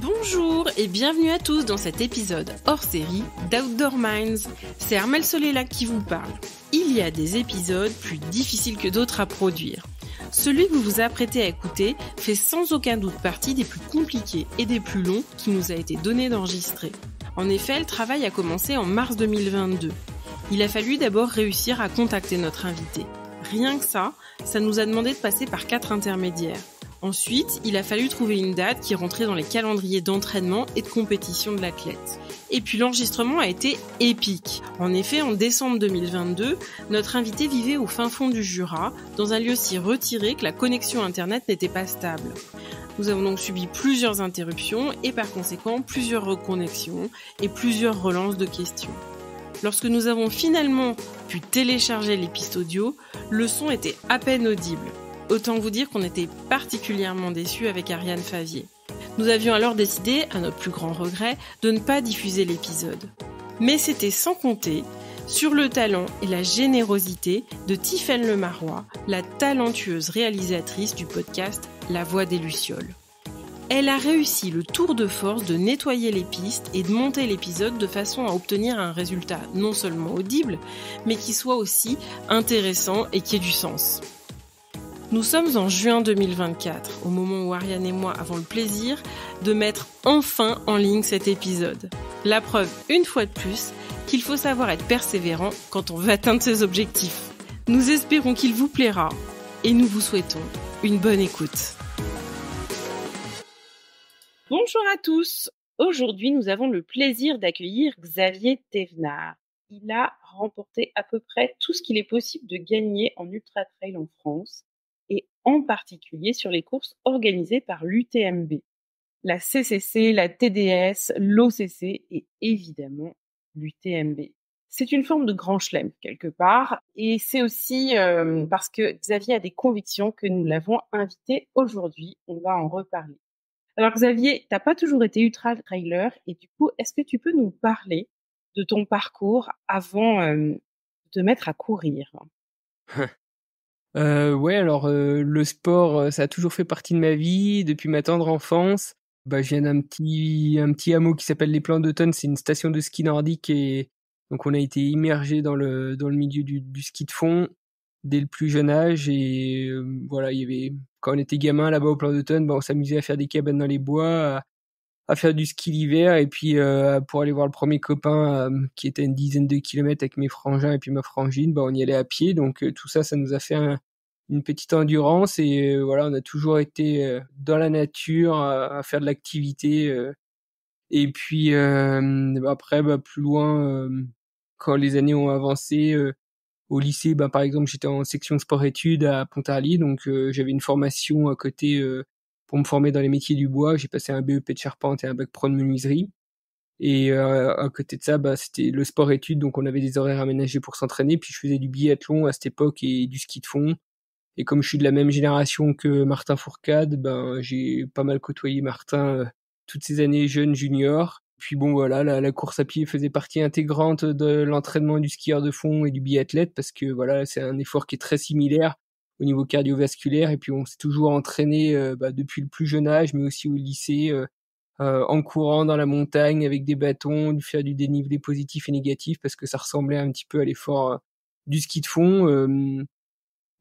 Bonjour et bienvenue à tous dans cet épisode hors série d'Outdoor Minds. C'est Armel Soléla qui vous parle. Il y a des épisodes plus difficiles que d'autres à produire. Celui que vous vous apprêtez à écouter fait sans aucun doute partie des plus compliqués et des plus longs qui nous a été donné d'enregistrer. En effet, le travail a commencé en mars 2022. Il a fallu d'abord réussir à contacter notre invité. Rien que ça, ça nous a demandé de passer par quatre intermédiaires. Ensuite, il a fallu trouver une date qui rentrait dans les calendriers d'entraînement et de compétition de l'athlète. Et puis l'enregistrement a été épique. En effet, en décembre 2022, notre invité vivait au fin fond du Jura, dans un lieu si retiré que la connexion Internet n'était pas stable. Nous avons donc subi plusieurs interruptions et par conséquent plusieurs reconnexions et plusieurs relances de questions. Lorsque nous avons finalement pu télécharger les pistes audio, le son était à peine audible. Autant vous dire qu'on était particulièrement déçus avec Ariane Favier. Nous avions alors décidé, à notre plus grand regret, de ne pas diffuser l'épisode. Mais c'était sans compter sur le talent et la générosité de Tiffaine Lemarois, la talentueuse réalisatrice du podcast La Voix des Lucioles. Elle a réussi le tour de force de nettoyer les pistes et de monter l'épisode de façon à obtenir un résultat non seulement audible, mais qui soit aussi intéressant et qui ait du sens. Nous sommes en juin 2024, au moment où Ariane et moi avons le plaisir de mettre enfin en ligne cet épisode. La preuve, une fois de plus, qu'il faut savoir être persévérant quand on veut atteindre ses objectifs. Nous espérons qu'il vous plaira et nous vous souhaitons une bonne écoute. Bonjour à tous. Aujourd'hui, nous avons le plaisir d'accueillir Xavier Thévenard. Il a remporté à peu près tout ce qu'il est possible de gagner en ultra trail en France en particulier sur les courses organisées par l'UTMB, la CCC, la TDS, l'OCC et évidemment l'UTMB. C'est une forme de grand chelem quelque part et c'est aussi euh, parce que Xavier a des convictions que nous l'avons invité aujourd'hui. On va en reparler. Alors Xavier, t'as pas toujours été ultra trailer et du coup, est-ce que tu peux nous parler de ton parcours avant euh, de te mettre à courir Euh, ouais, alors euh, le sport, euh, ça a toujours fait partie de ma vie depuis ma tendre enfance. Bah, je viens petit, un petit hameau qui s'appelle les Plans d'automne. C'est une station de ski nordique et donc on a été immergé dans le dans le milieu du, du, ski de fond dès le plus jeune âge et euh, voilà, il y avait quand on était gamin là-bas au Plan d'automne, bah, on s'amusait à faire des cabanes dans les bois, à faire du ski l'hiver et puis euh, pour aller voir le premier copain euh, qui était une dizaine de kilomètres avec mes frangins et puis ma frangine, bah, on y allait à pied. Donc euh, tout ça, ça nous a fait une petite endurance et voilà, on a toujours été dans la nature à, faire de l'activité. et puis après, bah, plus loin, quand les années ont avancé, au lycée, bah, par exemple, j'étais en section sport-études à Pontarlier, donc j'avais une formation à côté pour me former dans les métiers du bois. J'ai passé un BEP de charpente et un bac pro de menuiserie. Et euh, à côté de ça, bah, c'était le sport études, donc on avait des horaires aménagés pour s'entraîner. Puis je faisais du biathlon à cette époque et du ski de fond. Et comme je suis de la même génération que Martin Fourcade, ben j'ai pas mal côtoyé Martin euh, toutes ces années jeunes juniors. Puis bon voilà, la, la course à pied faisait partie intégrante de l'entraînement du skieur de fond et du biathlète parce que voilà, c'est un effort qui est très similaire au niveau cardiovasculaire. Et puis on s'est toujours entraîné euh, bah, depuis le plus jeune âge, mais aussi au lycée, euh, euh, en courant dans la montagne avec des bâtons, du faire du dénivelé positif et négatif parce que ça ressemblait un petit peu à l'effort du ski de fond.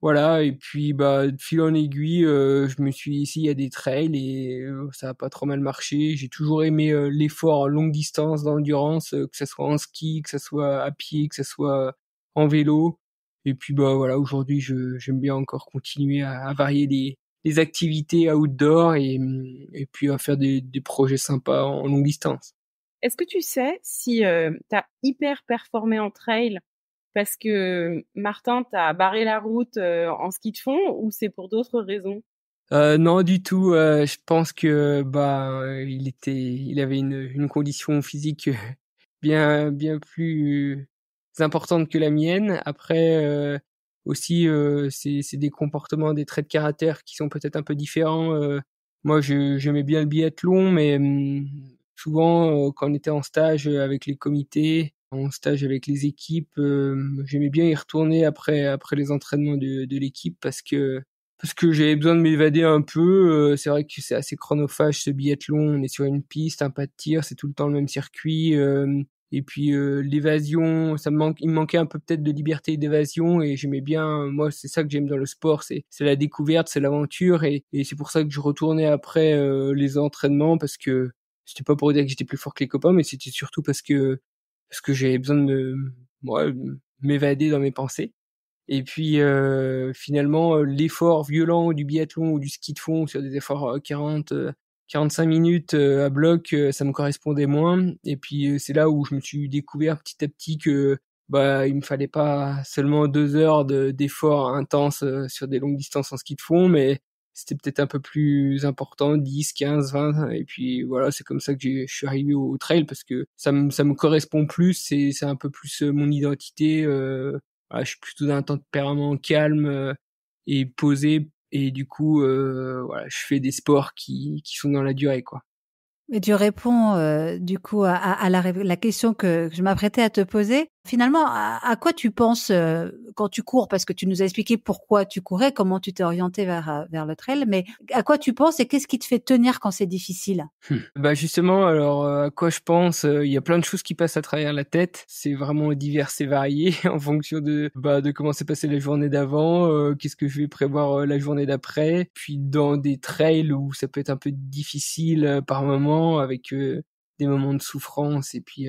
voilà, et puis bah, fil en aiguille, je me suis essayé à des trails et ça a pas trop mal marché. J'ai toujours aimé l'effort longue distance, d'endurance, que ce soit en ski, que ce soit à pied, que ce soit en vélo. Et puis bah voilà, aujourd'hui j'aime bien encore continuer à, varier les, les, activités outdoor et, et puis à faire des, des projets sympas en, longue distance. Est-ce que tu sais si euh, tu as hyper performé en trail parce que Martin t'a barré la route euh, en ski de fond ou c'est pour d'autres raisons euh, non du tout. je pense que bah il était, il avait une, une condition physique bien bien plus importante que la mienne. Après, euh, aussi, euh, c'est des comportements, des traits de caractère qui sont peut-être un peu différents. Euh, moi, j'aimais bien le biathlon, mais hum, souvent, quand on était en stage avec les comités, en stage avec les équipes. J'aimais bien y retourner après après les entraînements de, de l'équipe parce que parce que j'avais besoin de m'évader un peu. c'est vrai que c'est assez chronophage ce biathlon. On est sur une piste, un pas de tir, c'est tout le temps le même circuit. Et puis euh, l'évasion, ça me manque, il me manquait un peu peut-être de liberté d'évasion. Et j'aimais bien, moi, c'est ça que j'aime dans le sport, c'est la découverte, c'est l'aventure. Et, et c'est pour ça que je retournais après euh, les entraînements parce que c'était pas pour dire que j'étais plus fort que les copains, mais c'était surtout parce que parce que j'avais besoin de m'évader dans mes pensées. Et puis euh, finalement, l'effort violent du biathlon ou du ski de fond sur des efforts 40, 45 minutes euh, à bloc, euh, ça me correspondait moins. Et puis euh, c'est là où je me suis découvert petit à petit que bah il me fallait pas seulement deux heures d'efforts intenses sur des longues distances en ski de fond, mais c'était peut-être un peu plus important, 10, 15, 20. Et puis voilà, c'est comme ça que je suis arrivé au, trail parce que ça me, ça me correspond plus, c'est un peu plus mon identité. Euh, je suis plutôt d'un tempérament calme et posé et du coup, euh, voilà, je fais des sports qui, qui sont dans la durée, quoi. Mais tu réponds euh, du coup à, à la, la, question que, je m'apprêtais à te poser. Finalement, à, quoi tu penses euh, quand tu cours Parce que tu nous as expliqué pourquoi tu courais, comment tu t'es orienté vers, euh, vers le trail, mais à quoi tu penses et qu'est-ce qui te fait tenir quand c'est difficile hmm. Bah justement, alors euh, à quoi je pense Il y a plein de choses qui passent à travers la tête. C'est vraiment divers et varié en fonction de bah, de comment s'est passée la journée d'avant, qu'est-ce que je vais prévoir la journée d'après. Puis dans des trails où ça peut être un peu difficile par moment avec des moments de souffrance et puis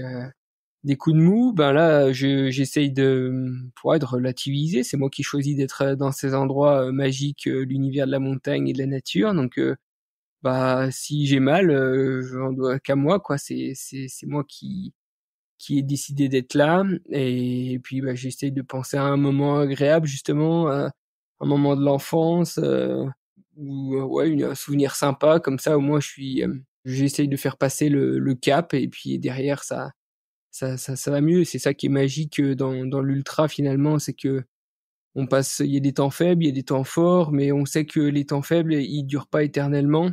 des coups de mou, ben là, j'essaye de, pour être relativiser. C'est moi qui choisis d'être euh, dans ces endroits euh, magiques, euh, l'univers de la montagne et de la nature. Donc, bah, si j'ai mal, je n'en dois qu'à moi, quoi. C'est, c'est, c'est moi qui, qui ai décidé d'être là. Et, puis, bah, j'essaye de penser à un moment agréable, justement, un moment de l'enfance, ou ouais, un souvenir sympa. Comme ça, au moins, je suis, j'essaye de faire passer le, le cap. Et puis derrière, ça ça, ça, ça va mieux. C'est ça qui est magique dans, dans l'ultra finalement, c'est que on passe, il y a des temps faibles, il y a des temps forts, mais on sait que les temps faibles, ils durent pas éternellement.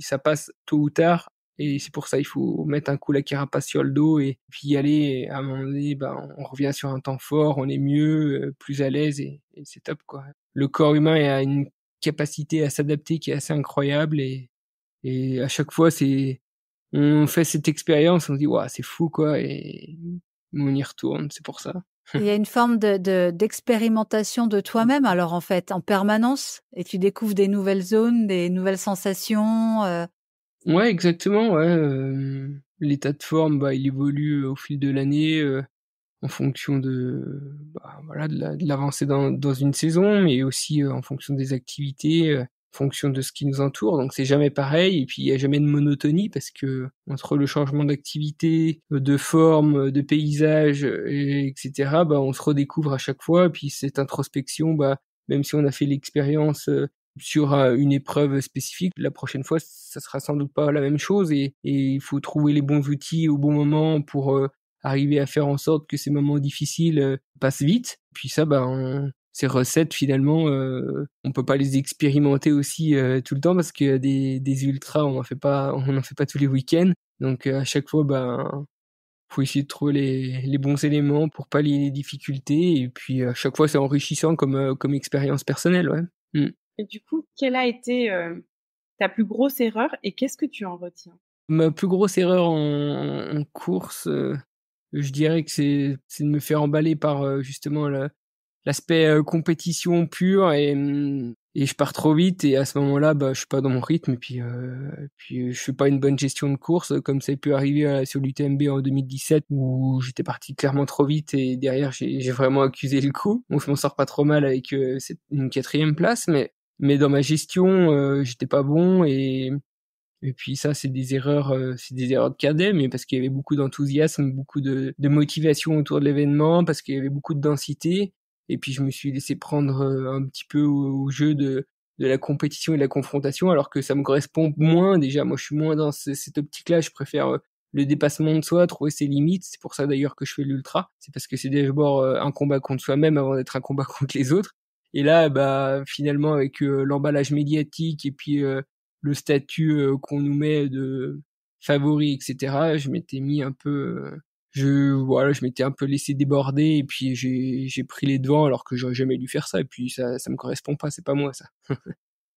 Ça passe tôt ou tard. Et c'est pour ça il faut mettre un coup la carapace sur le dos et puis y aller. Et à un moment bah, on revient sur un temps fort, on est mieux, plus à l'aise et, et c'est top. quoi. Le corps humain a une capacité à s'adapter qui est assez incroyable et, et à chaque fois, c'est on fait cette expérience, on se dit, waouh, c'est fou, quoi, et on y retourne, c'est pour ça. Il y a une forme d'expérimentation de, d'expérimentation de toi-même, alors en fait, en permanence, et tu découvres des nouvelles zones, des nouvelles sensations. Euh. Ouais, exactement, ouais. Euh, l'état de forme, bah, il évolue euh, au fil de l'année en fonction de, bah, voilà, de l'avancée dans, dans, une saison, mais aussi en fonction des activités fonction de ce qui nous entoure. Donc c'est jamais pareil et puis il y a jamais de monotonie parce que entre le changement d'activité, de forme, de paysage, etc. Bah on se redécouvre à chaque fois. Et puis cette introspection, bah même si on a fait l'expérience euh, sur euh, une épreuve spécifique, la prochaine fois ça sera sans doute pas la même chose et, il faut trouver les bons outils au bon moment pour euh, arriver à faire en sorte que ces moments difficiles passent vite. Puis ça, bah, on, ces recettes finalement on euh, on peut pas les expérimenter aussi euh, tout le temps parce que des, des ultras on n'en fait pas on en fait pas tous les week-ends donc euh, à chaque fois ben faut essayer de trouver les, les bons éléments pour pallier les difficultés et puis à chaque fois c'est enrichissant comme comme expérience personnelle ouais mmh. et du coup quelle a été ta plus grosse erreur et qu'est-ce que tu en retiens ma plus grosse erreur en, en course je dirais que c'est de me faire emballer par justement la, l'aspect euh, compétition pure et, mm, et je pars trop vite et à ce moment-là bah je suis pas dans mon rythme et puis euh, puis euh, je fais pas une bonne gestion de course euh, comme ça a pu arriver sur l'UTMB en 2017 où j'étais parti clairement trop vite et derrière j'ai vraiment accusé le coup donc je m'en sors pas trop mal avec une quatrième place mais mais dans ma gestion j'étais pas bon et et puis ça, c'est des erreurs, c'est des erreurs de cadet, mais parce qu'il y avait beaucoup d'enthousiasme, beaucoup de, de, motivation autour de l'événement, parce qu'il y avait beaucoup de densité. Et puis je me suis laissé prendre un petit peu au, jeu de, de la compétition et de la confrontation, alors que ça me correspond moins déjà. Moi, je suis moins dans cette optique-là. Je préfère le dépassement de soi, trouver ses limites. C'est pour ça d'ailleurs que je fais l'ultra. C'est parce que c'est d'abord un combat contre soi-même avant d'être un combat contre les autres. Et là, bah finalement, avec l'emballage médiatique et puis le statut qu'on nous met de favori, etc., je m'étais mis un peu je voilà, je m'étais un peu laissé déborder et puis j'ai j'ai pris les devants alors que j'aurais jamais dû faire ça. Et puis ça ça me correspond pas, c'est pas moi ça.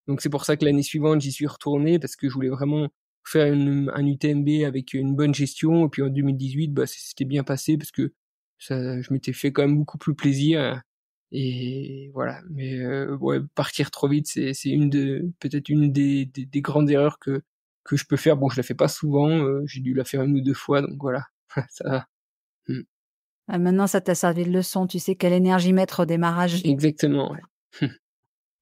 Donc c'est pour ça que l'année suivante j'y suis retourné parce que je voulais vraiment faire une, un UTMB avec une bonne gestion. Et puis en 2018, bah c'était bien passé parce que ça, je m'étais fait quand même beaucoup plus plaisir. Et voilà. Mais euh, ouais, partir trop vite, c'est une de peut-être une des, des, grandes erreurs que que je peux faire. Bon, je la fais pas souvent. Euh, j'ai dû la faire une ou deux fois, donc voilà ça mmh. ah, maintenant, ça t'a servi de leçon. Tu sais quelle énergie mettre au démarrage. Exactement. Mmh.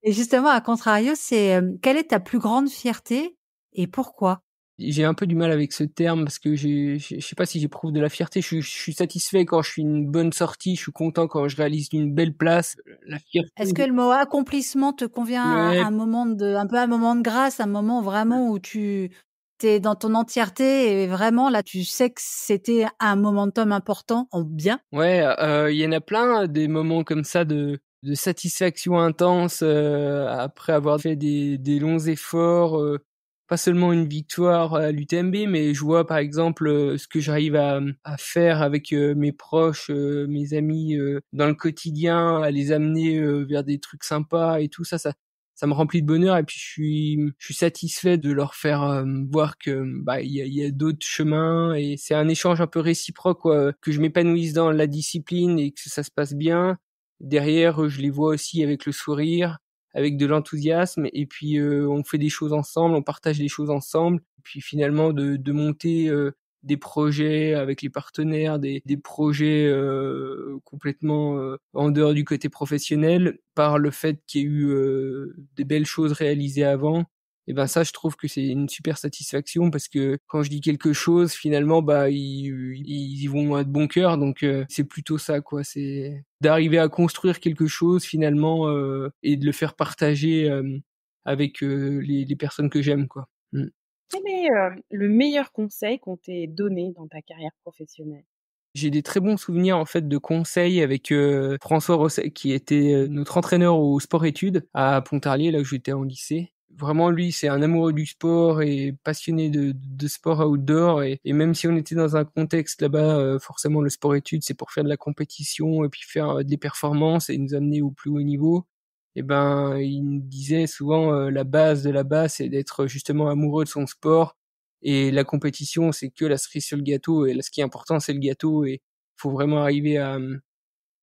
et justement, à contrario, c'est euh, quelle est ta plus grande fierté et pourquoi j'ai un peu du mal avec ce terme parce que je ne sais pas si j'éprouve de la fierté. Je, suis satisfait quand je suis une bonne sortie. Je suis content quand je réalise une belle place. La Est-ce que le mot accomplissement te convient à un moment de, un peu un moment de grâce, un moment vraiment où tu, t'es dans ton entièreté et vraiment là tu sais que c'était un momentum important en bien. Ouais, euh, il y en a plein euh, des moments comme ça de, satisfaction intense euh, après avoir fait des, longs efforts, pas seulement une victoire à l'UTMB, mais je vois par exemple ce que j'arrive à, à, faire avec mes proches, mes amis dans le quotidien, à les amener vers des trucs sympas et tout ça, ça, ça me remplit de bonheur et puis je suis je suis satisfait de leur faire euh, voir que bah il y a, d'autres chemins et c'est un échange un peu réciproque quoi, euh, que je m'épanouisse dans la discipline et que ça se passe bien. Derrière, euh, je les vois aussi avec le sourire, avec de l'enthousiasme et puis on fait des choses ensemble, on partage des choses ensemble. Et puis finalement de, de monter des projets avec les partenaires, des, des projets euh, complètement euh, en dehors du côté professionnel, par le fait qu'il y ait eu euh, des belles choses réalisées avant. Et eh ben ça, je trouve que c'est une super satisfaction parce que quand je dis quelque chose, finalement, bah ils, ils y vont à de bon cœur. Donc c'est plutôt ça, quoi. C'est d'arriver à construire quelque chose finalement et de le faire partager avec les, les, personnes que j'aime, quoi. Mmh quel est le meilleur conseil qu'on t'ait donné dans ta carrière professionnelle j'ai des très bons souvenirs en fait de conseils avec François Rosset qui était notre entraîneur au sport études à Pontarlier là où j'étais en lycée. Vraiment lui c'est un amoureux du sport et passionné de, sport outdoor et, et, même si on était dans un contexte là-bas forcément le sport études c'est pour faire de la compétition et puis faire des performances et nous amener au plus haut niveau eh ben, il disait souvent euh, la base de la base, c'est d'être justement amoureux de son sport. Et la compétition, c'est que la cerise sur le gâteau. Et ce qui est important, c'est le gâteau. Et faut vraiment arriver à, hum,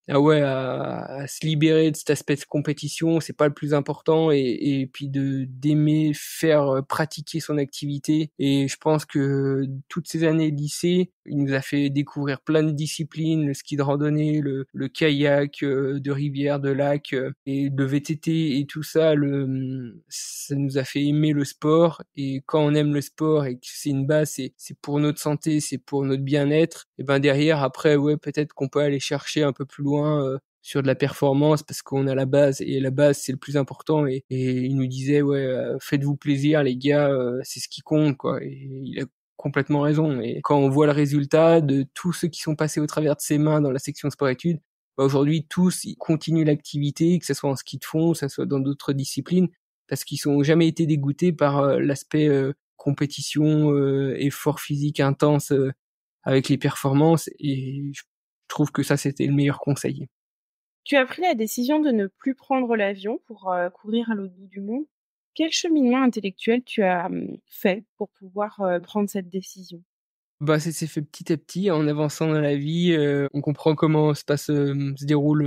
ah à ouais, à, se libérer de cet aspect de compétition. C'est pas le plus important. Et, et puis de d'aimer faire euh, pratiquer son activité. Et je pense que toutes ces années lycée, il nous a fait découvrir plein de disciplines, le ski de randonnée, le, le kayak euh, de rivière, de lac euh, et le VTT et tout ça. Le, ça nous a fait aimer le sport et quand on aime le sport et que c'est une base, c'est, c'est pour notre santé, c'est pour notre bien-être. Et ben derrière, après, ouais, peut-être qu'on peut aller chercher un peu plus loin. Euh, sur de la performance parce qu'on a la base et la base c'est le plus important et, et il nous disait ouais faites-vous plaisir les gars c'est ce qui compte quoi et il a complètement raison. Et quand on voit le résultat de tous ceux qui sont passés au travers de ses mains dans la section sport-études, bah, aujourd'hui, tous ils continuent l'activité, que ce soit en ski de fond, que ce soit dans d'autres disciplines, parce qu'ils n'ont jamais été dégoûtés par euh, l'aspect euh, compétition, euh, effort physique intense avec les performances. Et je trouve que ça, c'était le meilleur conseil. Tu as pris la décision de ne plus prendre l'avion pour courir à l'autre bout du monde. Quel cheminement intellectuel tu as fait pour pouvoir prendre cette décision bah, ça s'est fait petit à petit en avançant dans la vie. on comprend comment se se déroule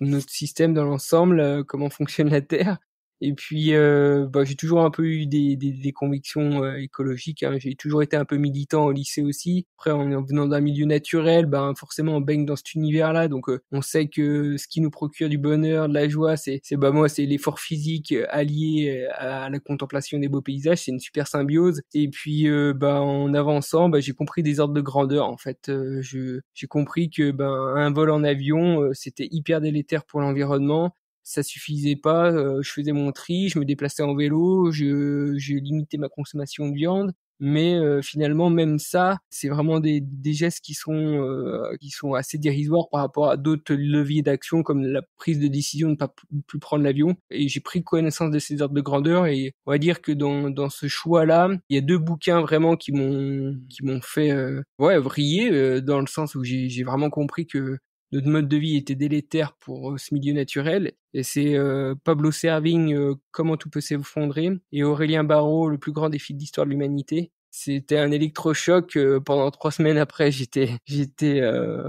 notre, système dans l'ensemble, comment fonctionne la Terre. Et puis, euh, bah, j'ai toujours un peu eu des, des, des convictions euh, écologiques. Hein. J'ai toujours été un peu militant au lycée aussi. Après, en, venant d'un milieu naturel, ben, forcément, on baigne dans cet univers-là. Donc, euh, on sait que ce qui nous procure du bonheur, de la joie, c'est, bah moi, c'est l'effort physique allié à la contemplation des beaux paysages. C'est une super symbiose. Et puis, ben, en avançant, bah, j'ai compris des ordres de grandeur. En fait, j'ai compris que ben un vol en avion, c'était hyper délétère pour l'environnement ça suffisait pas. Euh, je faisais mon tri, je me déplaçais en vélo, je, limitais ma consommation de viande. Mais euh, finalement, même ça, c'est vraiment des, des, gestes qui sont euh, qui sont assez dérisoires par rapport à d'autres leviers d'action comme la prise de décision de ne pas plus prendre l'avion. Et j'ai pris connaissance de ces ordres de grandeur et on va dire que dans, dans ce choix-là, il y a deux bouquins vraiment qui m'ont qui m'ont fait ouais vriller dans le sens où j'ai vraiment compris que notre mode de vie était délétère pour euh, ce milieu naturel. Et c'est euh, Pablo Servigne, euh, Comment tout peut s'effondrer, et Aurélien Barraud, Le plus grand défi de l'histoire de l'humanité. C'était un électrochoc. pendant trois semaines après, j'étais, j'étais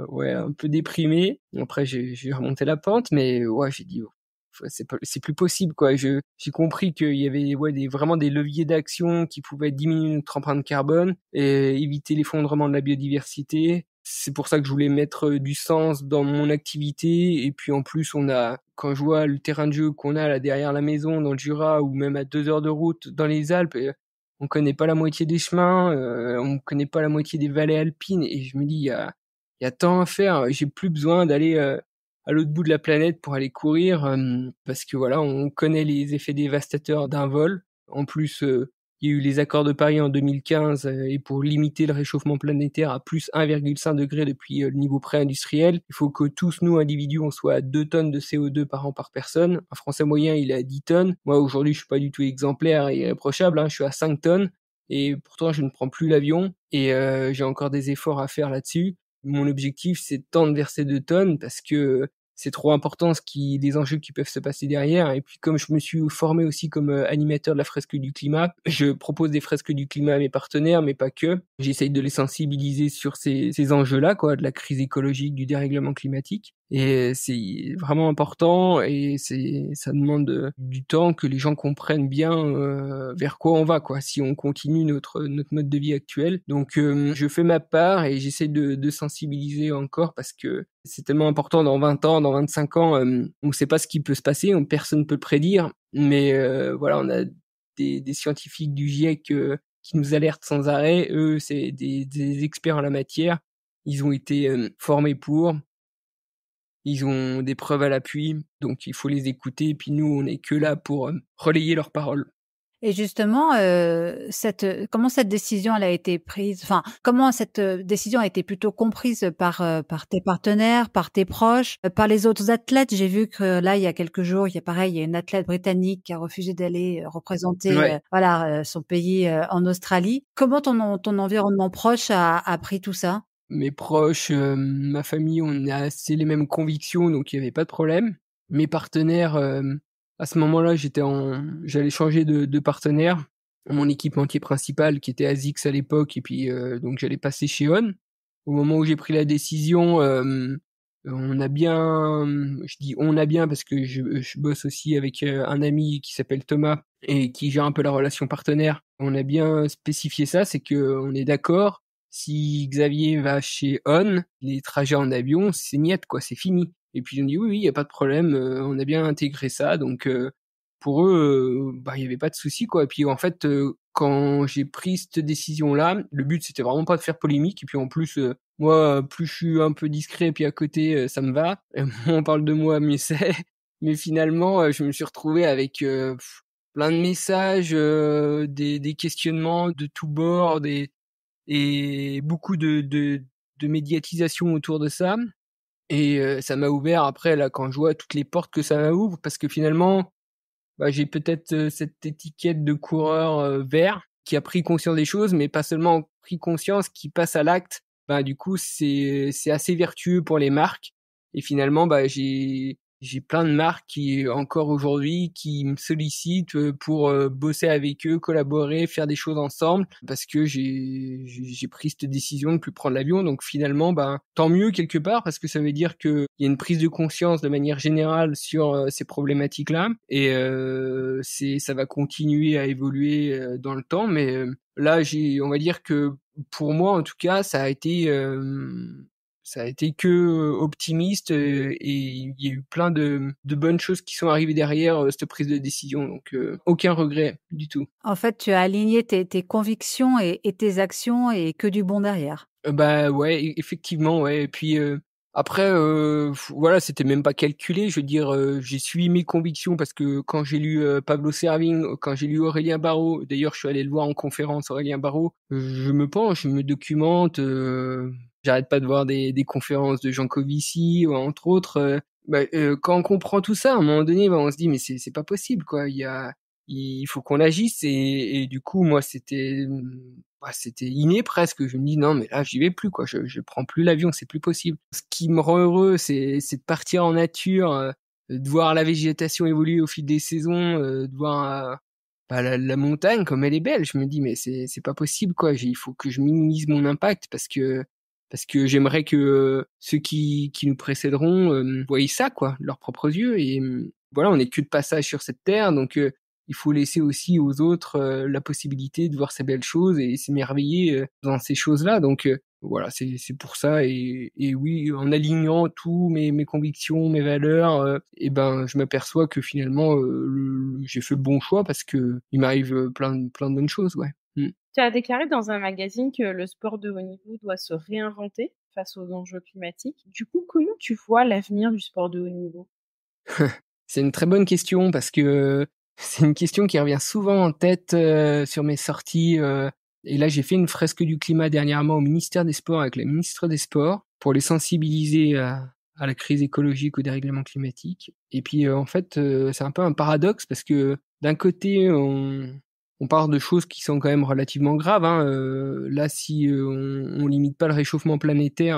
ouais, un peu déprimé. Après, j'ai remonté la pente, mais ouais, j'ai dit, oh, c'est plus possible quoi. j'ai compris qu'il y avait vraiment des leviers d'action qui pouvaient diminuer notre empreinte carbone et éviter l'effondrement de la biodiversité, c'est pour ça que je voulais mettre euh, du sens dans mon activité. Et puis en plus, on a, quand je vois le terrain de jeu qu'on a là derrière la maison, dans le Jura, ou même à deux heures de route dans les Alpes, euh, on connaît pas la moitié des chemins, euh, on connaît pas la moitié des vallées alpines. Et je me dis, il y a, tant à faire. J'ai plus besoin d'aller à l'autre bout de la planète pour aller courir, parce que voilà, on connaît les effets dévastateurs d'un vol. En plus, il y a eu les accords de Paris en 2015 euh, et pour limiter le réchauffement planétaire à plus 1,5 degré depuis euh, le niveau pré-industriel, il faut que tous nous individus on soit à 2 tonnes de CO2 par an par personne. Un Français moyen il est à 10 tonnes. Moi aujourd'hui je suis pas du tout exemplaire et irréprochable, hein. je suis à 5 tonnes et pourtant je ne prends plus l'avion et euh, j'ai encore des efforts à faire là-dessus. Mon objectif c'est de tendre vers ces 2 tonnes parce que c'est trop important ce qui des enjeux qui peuvent se passer derrière et puis comme je me suis formé aussi comme euh, animateur de la fresque du climat je propose des fresques du climat à mes partenaires mais pas que j'essaye de les sensibiliser sur ces, ces enjeux là quoi de la crise écologique du dérèglement climatique et c'est vraiment important et c'est ça demande du temps que les gens comprennent bien euh, vers quoi on va quoi si on continue notre notre mode de vie actuel. Donc euh, je fais ma part et j'essaie de, de sensibiliser encore parce que c'est tellement important dans 20 ans, dans 25 ans, euh, on ne sait pas ce qui peut se passer, on, personne ne peut le prédire, mais voilà, on a des, des scientifiques du GIEC qui nous alertent sans arrêt, eux c'est des, des experts en la matière ils ont été formés pour. Ils ont des preuves à l'appui, donc il faut les écouter. Et puis nous, on n'est que là pour euh, relayer leurs paroles. Et justement, euh, cette, euh, comment cette décision elle a été prise Enfin, comment cette décision a été plutôt comprise par par tes partenaires, par tes proches, par les autres athlètes J'ai vu que là, il y a quelques jours, il y a pareil, il y a une athlète britannique qui a refusé d'aller représenter voilà son pays en Australie. Comment ton environnement proche a, a pris tout ça mes proches, euh, ma famille, on a assez les mêmes convictions, donc il n'y avait pas de problème. Mes partenaires, euh, à ce moment-là, j'étais en, j'allais changer de, de, partenaire. Mon équipementier principal, qui était Azix à l'époque, et puis euh, donc j'allais passer chez On. Au moment où j'ai pris la décision, on a bien, je dis on a bien parce que je, bosse aussi avec un ami qui s'appelle Thomas et qui gère un peu la relation partenaire. On a bien spécifié ça, c'est que on est d'accord si Xavier va chez On, les trajets en avion, c'est miette, quoi, c'est fini. Et puis ils ont dit oui, oui, il n'y a pas de problème, euh, on a bien intégré ça. Donc euh, pour eux, euh, bah, il n'y avait pas de souci, quoi. Et puis en fait, quand j'ai pris cette décision-là, le but c'était vraiment pas de faire polémique. Et puis en plus, moi, plus je suis un peu discret, et puis à côté, ça me va. on parle de moi, mais c'est. Mais finalement, je me suis retrouvé avec plein de messages, des, des, questionnements de tous bords, des et beaucoup de, de, de médiatisation autour de ça. Et euh, ça m'a ouvert après, là, quand je vois toutes les portes que ça m'ouvre, parce que finalement, bah, j'ai peut-être euh, cette étiquette de coureur euh, vert qui a pris conscience des choses, mais pas seulement pris conscience, qui passe à l'acte. Bah, du coup, c'est assez vertueux pour les marques. Et finalement, bah, j'ai j'ai plein de marques qui encore aujourd'hui qui me sollicitent euh, pour euh, bosser avec eux, collaborer, faire des choses ensemble parce que j'ai j'ai pris cette décision de plus prendre l'avion donc finalement ben tant mieux quelque part parce que ça veut dire que il y a une prise de conscience de manière générale sur euh, ces problématiques là et c'est ça va continuer à évoluer dans le temps mais là j'ai on va dire que pour moi en tout cas ça a été ça a été que optimiste et il y a eu plein de, de bonnes choses qui sont arrivées derrière cette prise de décision. Donc aucun regret du tout. En fait, tu as aligné tes, convictions et, tes actions et que du bon derrière. bah ouais, e, effectivement, ouais. Et puis après, voilà, c'était même pas calculé. Je veux dire, j'ai suivi mes convictions parce que quand j'ai lu Pablo Servigne, quand j'ai lu Aurélien Barraud, d'ailleurs, je suis allé le voir en conférence, Aurélien Barraud, je me penche, je me documente J'arrête pas de voir des, des conférences de Jean Covici, entre autres. Euh, bah, euh, quand on comprend tout ça, à un moment donné, bah, on se dit mais c'est pas possible quoi. Il y a, il faut qu'on agisse et, du coup moi c'était mm, bah, c'était inné presque je me dis non mais là j'y vais plus quoi je, je prends plus l'avion c'est plus possible ce qui me rend heureux c'est c'est de partir en nature euh, de voir la végétation évoluer au fil des saisons de voir la, la, montagne comme elle est belle je me dis mais c'est c'est pas possible quoi il faut que je minimise mon impact parce que parce que j'aimerais que euh, ceux qui, qui nous précéderont euh, voient ça, quoi, de leurs propres yeux. Et mmh, voilà, on n'est que de passage sur cette terre, donc euh, il faut laisser aussi aux autres la possibilité de voir ces belles choses et s'émerveiller dans ces choses-là. Donc voilà, c'est pour ça. Et, oui, en alignant tous mes, mes convictions, mes valeurs, et eh ben je m'aperçois que finalement j'ai fait le bon choix parce que il m'arrive plein plein de bonnes choses, ouais. Mm. Tu as déclaré dans un magazine que le sport de haut niveau doit se réinventer face aux enjeux climatiques. Du coup, comment tu vois l'avenir du sport de haut niveau C'est une très bonne question parce que c'est une question qui revient souvent en tête euh, sur mes sorties. Euh, et là, j'ai fait une fresque du climat dernièrement au ministère des Sports avec les ministres des Sports pour les sensibiliser à, la crise écologique, au dérèglement climatique. Et puis, euh, en fait, c'est un peu un paradoxe parce que d'un côté, on, on parle de choses qui sont quand même relativement graves. Hein. Euh, là, si euh, on, on, limite pas le réchauffement planétaire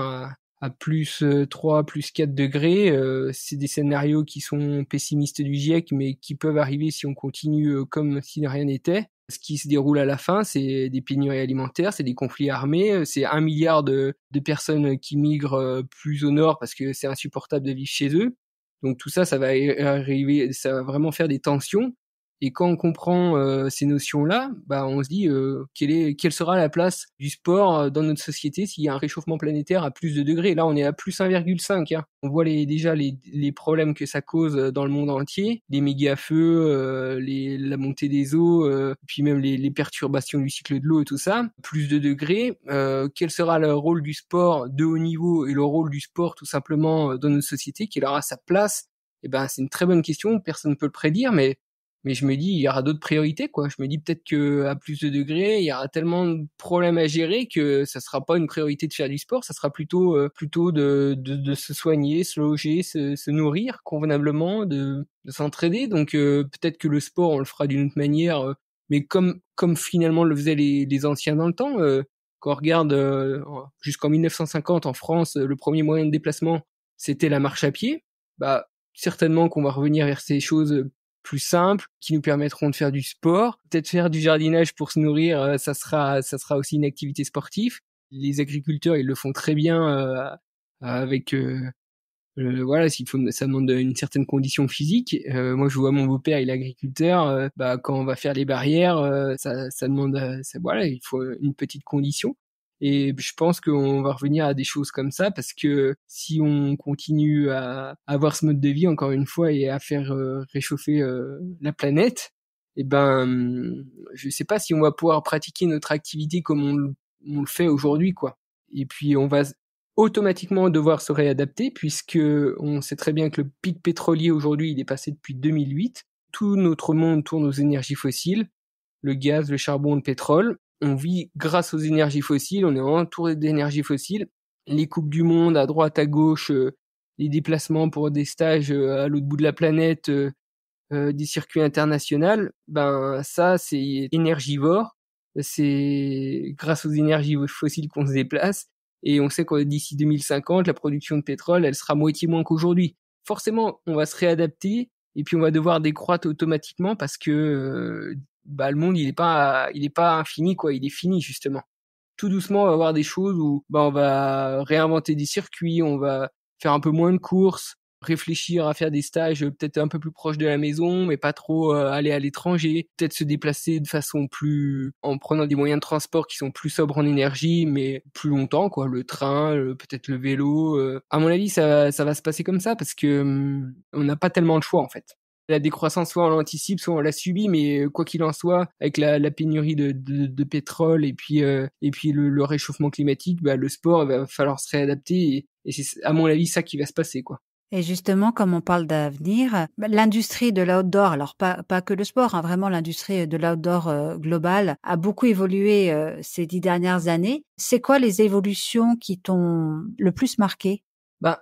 à, plus 3, euh, plus 4 degrés, c'est des scénarios qui sont pessimistes du GIEC, mais qui peuvent arriver si on continue comme si rien n'était. Ce qui se déroule à la fin, c'est des pénuries alimentaires, c'est des conflits armés, c'est un milliard de, de personnes qui migrent plus au nord parce que c'est insupportable de vivre chez eux. Donc tout ça, ça va arriver, ça va vraiment faire des tensions. Et quand on comprend euh, ces notions-là, bah, on se dit euh, quelle, est, quelle sera la place du sport euh, dans notre société s'il y a un réchauffement planétaire à plus de degrés. Là, on est à plus 1,5. Hein. On voit les, déjà les, les, problèmes que ça cause dans le monde entier, les méga-feux, la montée des eaux, puis même les, les, perturbations du cycle de l'eau et tout ça. Plus de degrés. quel sera le rôle du sport de haut niveau et le rôle du sport tout simplement dans notre société Quelle aura sa place eh ben, c'est une très bonne question. Personne ne peut le prédire, mais mais je me dis, il y aura d'autres priorités, quoi. Je me dis peut-être que à plus de degrés, il y aura tellement de problèmes à gérer que ça sera pas une priorité de faire du sport, ça sera plutôt euh, plutôt de, de, se soigner, se loger, se, se nourrir convenablement, de, de s'entraider. Donc euh, peut-être que le sport, on le fera d'une autre manière, euh, mais comme comme finalement le faisaient les, les anciens dans le temps. quand on regarde jusqu'en 1950 en France, le premier moyen de déplacement c'était la marche à pied. Bah certainement qu'on va revenir vers ces choses plus simples qui nous permettront de faire du sport, peut-être faire du jardinage pour se nourrir, euh, ça sera ça sera aussi une activité sportive. Les agriculteurs, ils le font très bien euh, avec euh, voilà, s'il faut, ça demande une certaine condition physique. moi, je vois mon beau-père, il est agriculteur. bah, quand on va faire les barrières, ça, ça, demande, ça, voilà, il faut une petite condition. Et je pense qu'on va revenir à des choses comme ça parce que si on continue à avoir ce mode de vie encore une fois et à faire euh, réchauffer euh, la planète, eh ben, je sais pas si on va pouvoir pratiquer notre activité comme on, on le fait aujourd'hui, quoi. Et puis on va automatiquement devoir se réadapter puisque on sait très bien que le pic pétrolier aujourd'hui il est passé depuis 2008. Tout notre monde tourne aux énergies fossiles, le gaz, le charbon, le pétrole on vit grâce aux énergies fossiles, on est entouré d'énergies fossiles. Les coupes du monde à droite, à gauche, euh, les déplacements pour des stages euh, à l'autre bout de la planète, euh, euh, des circuits internationaux, ben ça c'est énergivore. C'est grâce aux énergies fossiles qu'on se déplace. Et on sait que d'ici 2050, la production de pétrole, elle sera moitié moins qu'aujourd'hui. Forcément, on va se réadapter et puis on va devoir décroître automatiquement parce que bah, le monde, il n'est pas, il est pas infini, quoi. Il est fini, justement. Tout doucement, on va avoir des choses où, bah, on va réinventer des circuits, on va faire un peu moins de courses, réfléchir à faire des stages euh, peut-être un peu plus proches de la maison, mais pas trop euh, aller à l'étranger, peut-être se déplacer de façon plus en prenant des moyens de transport qui sont plus sobres en énergie, mais plus longtemps quoi, le train, peut-être le vélo. Euh. À mon avis, ça, ça va se passer comme ça parce que hum, on n'a pas tellement de choix en fait la décroissance, soit on l'anticipe, soit on la subit, mais euh, quoi qu'il en soit, avec la, pénurie de, pétrole et puis, euh, et puis le, réchauffement climatique, bah, le sport va falloir se réadapter et, c'est à mon avis ça qui va se passer quoi. Et justement, comme on parle d'avenir, bah, l'industrie de l'outdoor, alors pas, que le sport, hein, vraiment l'industrie de l'outdoor euh, globale a beaucoup évolué ces dix dernières années. C'est quoi les évolutions qui t'ont le plus marqué bah,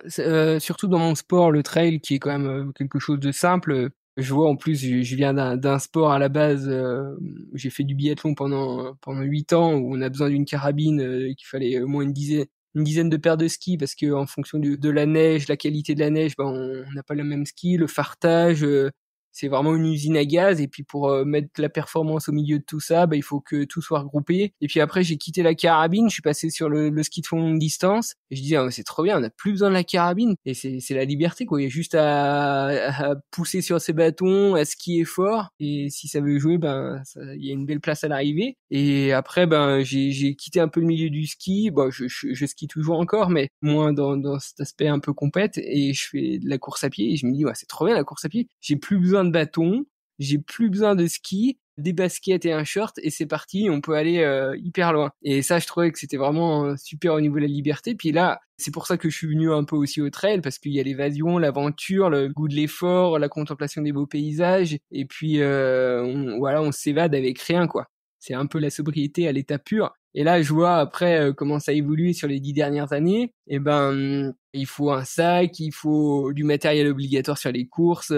surtout dans mon sport, le trail, qui est quand même quelque chose de simple, je vois en plus, je, viens d'un sport à la base, euh, j'ai fait du biathlon pendant pendant huit ans où on a besoin d'une carabine, euh, qu'il fallait au moins une dizaine une dizaine de paires de skis parce que en fonction de, de la neige, la qualité de la neige, ben, on n'a pas le même ski, le fartage, euh, c'est vraiment une usine à gaz et puis pour euh, mettre la performance au milieu de tout ça bah, il faut que tout soit regroupé et puis après j'ai quitté la carabine je suis passé sur le, le ski de fond longue distance et je disais ah, c'est trop bien on n'a plus besoin de la carabine et c'est la liberté quoi il y a juste à, pousser sur ses bâtons à skier fort et si ça veut jouer ben il y a une belle place à l'arrivée et après ben j'ai quitté un peu le milieu du ski bon je, je, je skie toujours encore mais moins dans, dans cet aspect un peu compète et je fais de la course à pied et je me dis ouais c'est trop bien la course à pied j'ai plus besoin de bâton, j'ai plus besoin de ski, des baskets et un short et c'est parti, on peut aller euh, hyper loin. Et ça, je trouvais que c'était vraiment euh, super au niveau de la liberté. Puis là, c'est pour ça que je suis venu un peu aussi au trail parce qu'il y a l'évasion, l'aventure, le goût de l'effort, la contemplation des beaux paysages et puis euh, voilà, on s'évade avec rien quoi. C'est un peu la sobriété à l'état pur. Et là, je vois après comment ça évolue sur les dix dernières années. Et eh ben, il faut un sac, il faut du matériel obligatoire sur les courses,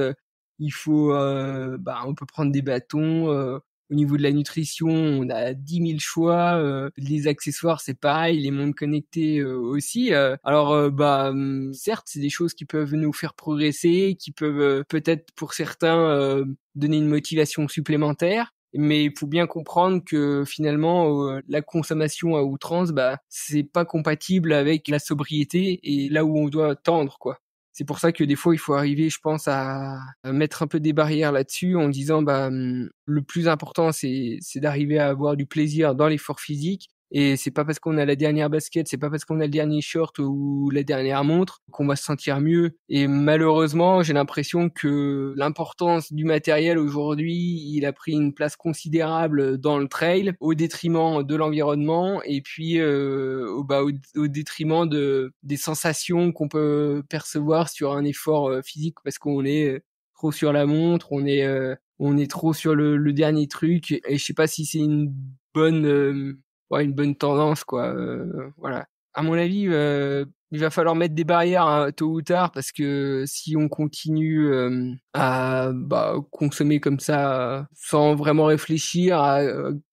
il faut, euh, bah, on peut prendre des bâtons. Euh, au niveau de la nutrition, on a 10 000 choix. Euh, les accessoires, c'est pareil. Les mondes connectés aussi. alors, bah, hum, certes, c'est des choses qui peuvent nous faire progresser, qui peuvent peut-être pour certains donner une motivation supplémentaire. Mais il faut bien comprendre que finalement, la consommation à outrance, bah, c'est pas compatible avec la sobriété et là où on doit tendre, quoi. C'est pour ça que des fois, il faut arriver, je pense, à, mettre un peu des barrières là-dessus en disant, bah, hum, le plus important, c'est d'arriver à avoir du plaisir dans l'effort physique et c'est pas parce qu'on a la dernière basket, c'est pas parce qu'on a le dernier short ou la dernière montre qu'on va se sentir mieux. Et malheureusement, j'ai l'impression que l'importance du matériel aujourd'hui, il a pris une place considérable dans le trail au détriment de l'environnement et puis euh, au, bah, au, détriment de des sensations qu'on peut percevoir sur un effort euh, physique parce qu'on est euh, trop sur la montre, on est euh, on est trop sur le, dernier truc et je sais pas si c'est une bonne une bonne tendance, quoi. Euh, voilà. À mon avis, euh, il va falloir mettre des barrières hein, tôt ou tard parce que si on continue euh, à bah, consommer comme ça sans vraiment réfléchir à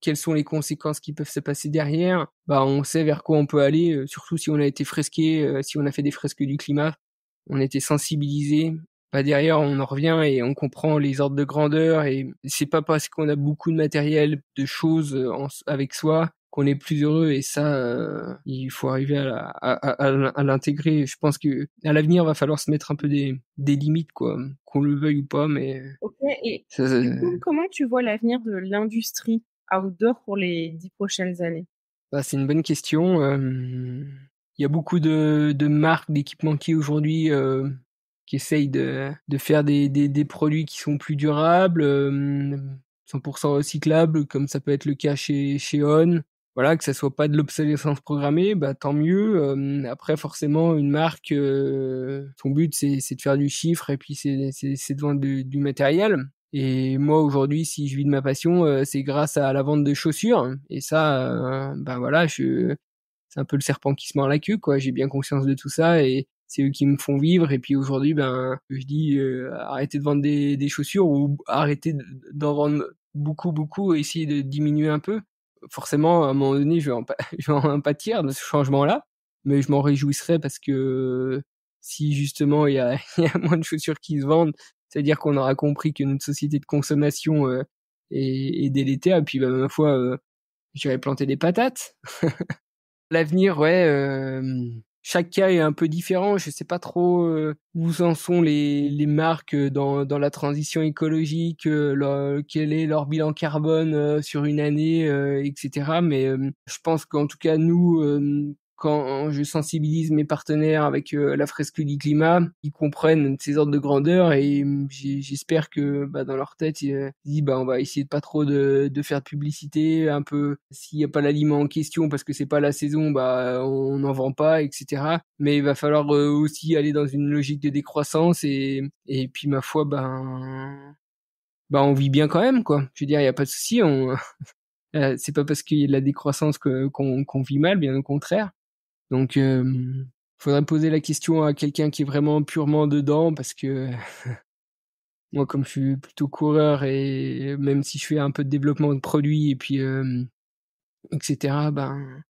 quelles sont les conséquences qui peuvent se passer derrière, bah on sait vers quoi on peut aller. surtout si on a été fresqué, si on a fait des fresques du climat, on a été sensibilisé. Bah derrière, on en revient et on comprend les ordres de grandeur et c'est pas parce qu'on a beaucoup de matériel, de choses avec soi qu'on est plus heureux et ça euh, il faut arriver à, l'intégrer je pense que à l'avenir va falloir se mettre un peu des, limites quoi qu'on le veuille ou pas mais comment tu vois l'avenir de l'industrie outdoor pour les dix prochaines années bah, c'est une bonne question il y a beaucoup de, marques d'équipements qui aujourd'hui euh, qui essayent de, faire des, produits qui sont plus durables 100% recyclables, comme ça peut être le cas chez, chez On voilà, que ça soit pas de l'obsolescence programmée, bah tant mieux. Euh, après, forcément, une marque, euh, son but c'est, c'est de faire du chiffre et puis c'est, c'est, c'est de vendre du, matériel. Et moi aujourd'hui, si je vis de ma passion, euh, c'est grâce à la vente de chaussures. Et ça, ben voilà, je, c'est un peu le serpent qui se mord la queue, quoi. J'ai bien conscience de tout ça et c'est eux qui me font vivre. Et puis aujourd'hui, ben, je dis arrêtez de vendre des, des chaussures ou arrêtez d'en vendre beaucoup, beaucoup, essayer de diminuer un peu forcément, à un moment donné, je vais en, je vais de ce changement-là, mais je m'en réjouisserai parce que si justement il y a, a, moins de chaussures qui se vendent, c'est-à-dire qu'on aura compris que notre société de consommation euh, est, est, délétère, puis bah, ma foi, euh, j'aurais planté des patates. L'avenir, ouais, euh, chaque cas est un peu différent. Je ne sais pas trop euh, où en sont les, marques euh, dans, la transition écologique, euh, quel est leur bilan carbone sur une année, etc. Mais je pense qu'en tout cas, nous, quand je sensibilise mes partenaires avec euh, la fresque du climat, ils comprennent ces ordres de grandeur et j'espère que bah, dans leur tête, euh, ils disent bah, on va essayer de pas trop de, faire de publicité, un peu s'il n'y a pas l'aliment en question parce que c'est pas la saison, bah, on n'en vend pas, etc. Mais il va falloir euh, aussi aller dans une logique de décroissance et, et puis ma foi, ben, ben on vit bien quand même, quoi. Je veux dire, il n'y a pas de souci, on... c'est pas parce qu'il y a de la décroissance qu'on vit mal, bien au contraire. Donc, euh, faudrait poser la question à quelqu'un qui est vraiment purement dedans, parce que moi, comme je suis plutôt coureur et même si je fais un peu de développement de produits et puis etc. Ben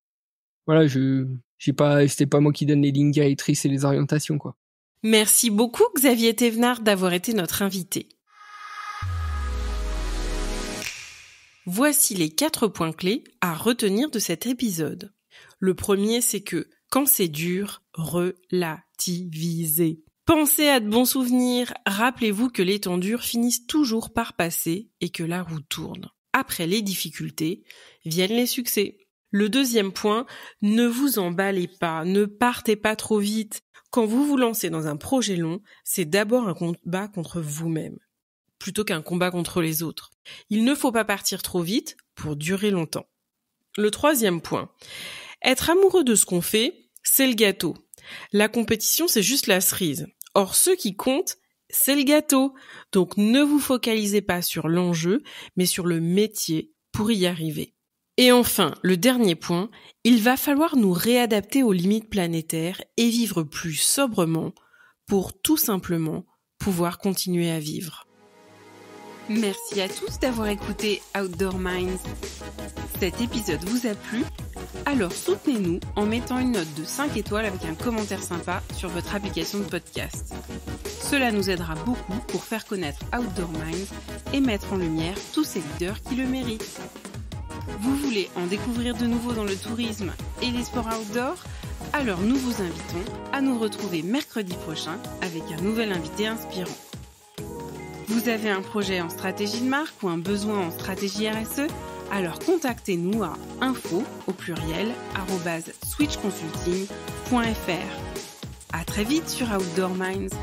voilà, je j'ai pas, c'était pas moi qui donne les lignes directrices et les orientations quoi. Merci beaucoup Xavier Thévenard d'avoir été notre invité. Voici les quatre points clés à retenir de cet épisode. Le premier, c'est que quand c'est dur, relativisez. Pensez à de bons souvenirs, rappelez-vous que les temps finissent toujours par passer et que la roue tourne. Après les difficultés, viennent les succès. Le deuxième point, ne vous emballez pas, ne partez pas trop vite. Quand vous vous lancez dans un projet long, c'est d'abord un combat contre vous-même, plutôt qu'un combat contre les autres. Il ne faut pas partir trop vite pour durer longtemps. Le troisième point, être amoureux de ce qu'on fait, c'est le gâteau. La compétition, c'est juste la cerise. Or, ce qui compte, c'est le gâteau. Donc ne vous focalisez pas sur l'enjeu, mais sur le métier pour y arriver. Et enfin, le dernier point, il va falloir nous réadapter aux limites planétaires et vivre plus sobrement pour tout simplement pouvoir continuer à vivre. Merci à tous d'avoir écouté Outdoor Minds. Cet épisode vous a plu alors soutenez-nous en mettant une note de 5 étoiles avec un commentaire sympa sur votre application de podcast. Cela nous aidera beaucoup pour faire connaître Outdoor Minds et mettre en lumière tous ces leaders qui le méritent. Vous voulez en découvrir de nouveau dans le tourisme et les sports outdoor Alors nous vous invitons à nous retrouver mercredi prochain avec un nouvel invité inspirant. Vous avez un projet en stratégie de marque ou un besoin en stratégie RSE alors contactez-nous à info au pluriel switchconsulting.fr. À très vite sur Outdoor Minds.